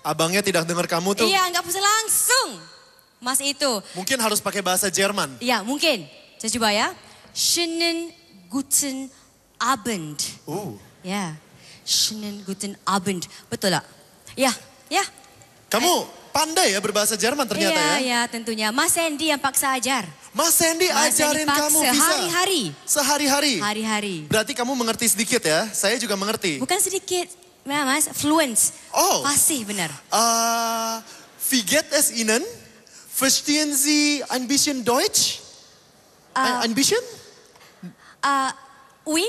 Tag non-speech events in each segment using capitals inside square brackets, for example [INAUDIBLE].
Abangnya tidak dengar kamu tuh. Iya, nggak bisa langsung. Mas itu. Mungkin harus pakai bahasa Jerman. Iya, mungkin. Saya coba ya. Schönen guten Abend. Oh. Ya. Schönen guten Abend. Betul lah. Ya, ya. Kamu pandai ya berbahasa Jerman ternyata iya, ya. Iya, tentunya. Mas Sandy yang paksa ajar. Mas Sandy Mas ajarin kamu bisa. Sehari-hari. Sehari-hari. Hari-hari. Berarti kamu mengerti sedikit ya. Saya juga mengerti. Bukan sedikit, Ya, Mas, fluence. Oh. pasti, benar. Ah, uh, figet es ihnen? Verstehen Sie ein bisschen Deutsch? Ah. Ein, ein bisschen? Uh, oui.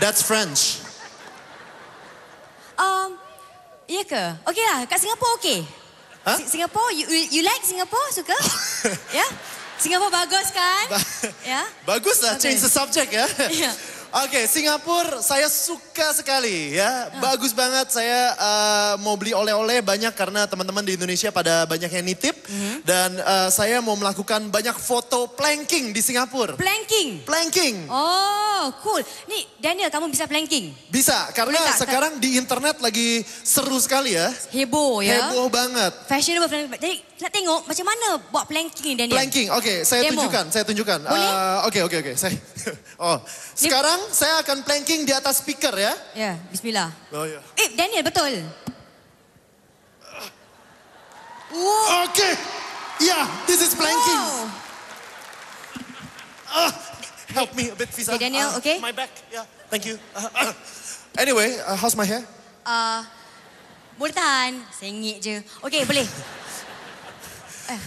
That's French. Um, iya ke? Okey lah, kat Singapura okey. Huh? Singapura, you, you like Singapura? Suka? [LAUGHS] ya? Yeah? Singapura bagus kan? Ba- ya? Yeah? Bagus lah, change the subject ya. Yeah? [LAUGHS] Yeah. Oke, okay, Singapura saya suka sekali ya. Ah. Bagus banget saya uh, mau beli oleh-oleh banyak karena teman-teman di Indonesia pada banyak yang nitip. Mm-hmm. Dan uh, saya mau melakukan banyak foto planking di Singapura. Planking? Planking. Oh, cool. Nih, Daniel kamu bisa planking? Bisa, karena Mereka, sekarang di internet lagi seru sekali ya. Heboh ya. Heboh banget. Fashionable planking. Jadi nak tengok macam mana buat planking ni Daniel. Planking. Okey, saya Demo. tunjukkan, saya tunjukkan. Ah uh, okey okey okey. Saya [LAUGHS] Oh, sekarang Dia... saya akan planking di atas speaker ya. Ya, yeah, bismillah. Oh ya. Yeah. Eh Daniel betul. Wow. Okey. Ya, yeah, this is planking. Wow. Uh, help me a bit Fisa. Okay, Daniel, uh, okay? My back. Yeah. Thank you. Uh, [COUGHS] uh. Anyway, uh, how's my hair? Ah uh, boleh tahan, sengit je. Okey, boleh. [LAUGHS] Eh.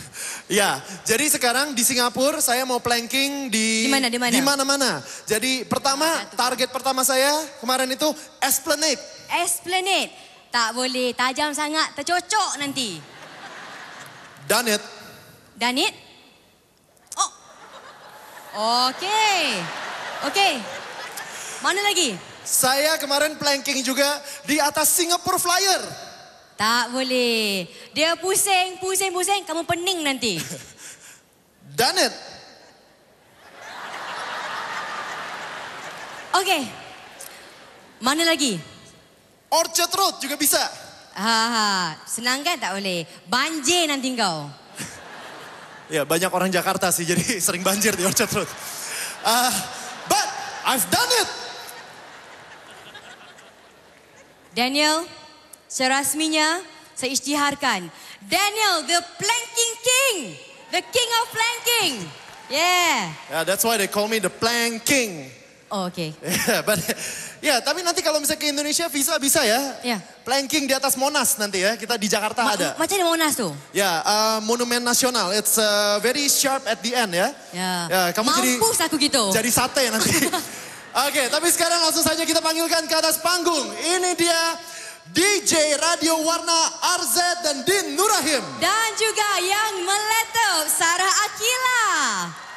Ya, jadi sekarang di Singapura saya mau planking di mana mana? Di mana-mana. Jadi pertama target pertama saya kemarin itu Esplanade. Esplanade. Tak boleh, tajam sangat, tercocok nanti. Danit. Danit? Oh. Okey. Okey. Mana lagi? Saya kemarin planking juga di atas Singapore Flyer. Tak boleh. Dia pusing, pusing, pusing. Kamu pening nanti. [LAUGHS] Done it. Okay. Mana lagi? Orchard Road juga bisa. Ha, ha. Senang kan tak boleh? Banjir nanti kau. [LAUGHS] ya, banyak orang Jakarta sih. Jadi [LAUGHS] sering banjir di Orchard Road. Uh, but I've done it. Daniel. Daniel. Serasminya saya isytiharkan Daniel the planking king, the king of planking. Yeah. Yeah, that's why they call me the plank king. Oh, okay. Yeah, [LAUGHS] but ya, yeah, tapi nanti kalau misalnya ke Indonesia visa bisa ya. Ya. Yeah. Planking di atas Monas nanti ya. Kita di Jakarta Ma ada. Macam di Monas tuh. Ya, yeah, uh, monumen nasional. It's uh, very sharp at the end ya. Ya. kamu Mampus jadi, aku gitu. Jadi sate nanti. [LAUGHS] Oke, okay, tapi sekarang langsung saja kita panggilkan ke atas panggung. Ini dia DJ Radio Warna RZ dan Din Nurahim. Dan juga yang meletup Sarah Akila.